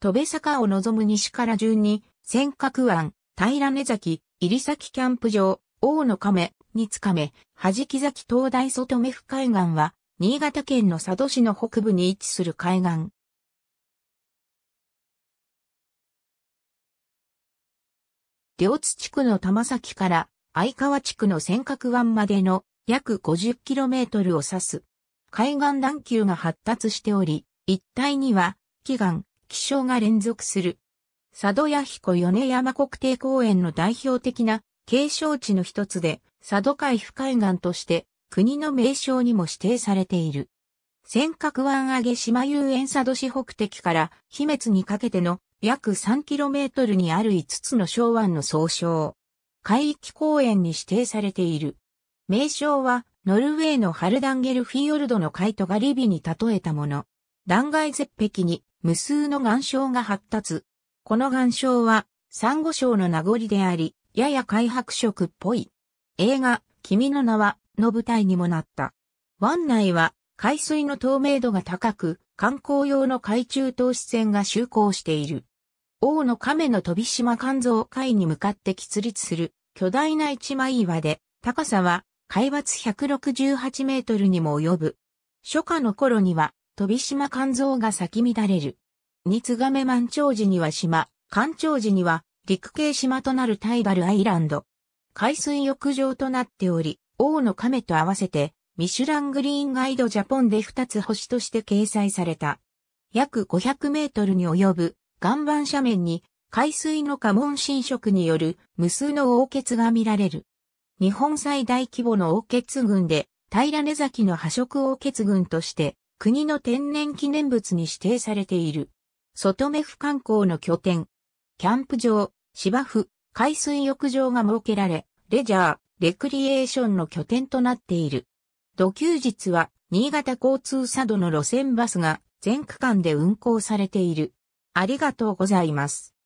戸部坂を望む西から順に、尖閣湾、平根崎、入崎キャンプ場、大野亀、につかめ、はじき崎東大外目府海岸は、新潟県の佐渡市の北部に位置する海岸。両津地区の玉崎から相川地区の尖閣湾までの約 50km を指す。海岸段丘が発達しており、一帯には、祈願、気象が連続する。佐渡屋彦米山国定公園の代表的な景勝地の一つで、佐渡海不海岸として国の名称にも指定されている。尖閣湾上げ島遊園佐渡市北敵から秘密にかけての約 3km にある5つの小湾の総称。海域公園に指定されている。名称は、ノルウェーのハルダンゲルフィヨルドの海トガリビに例えたもの。断崖絶壁に無数の岩礁が発達。この岩礁は、サンゴ礁の名残であり、やや開白色っぽい。映画、君の名は、の舞台にもなった。湾内は、海水の透明度が高く、観光用の海中投資船が就航している。王の亀の飛島肝臓海に向かって起立する巨大な一枚岩で、高さは海抜168メートルにも及ぶ。初夏の頃には飛島肝臓が咲き乱れる。につが満潮時には島、干潮時には陸系島となるタイバルアイランド。海水浴場となっており、王の亀と合わせて、ミシュラングリーンガイドジャポンで2つ星として掲載された。約500メートルに及ぶ岩盤斜面に海水の家紋浸食による無数の王血が見られる。日本最大規模の王血群で、平根崎の破食王血群として国の天然記念物に指定されている。外目府観光の拠点。キャンプ場、芝生、海水浴場が設けられ、レジャー、レクリエーションの拠点となっている。土休日は、新潟交通佐渡の路線バスが全区間で運行されている。ありがとうございます。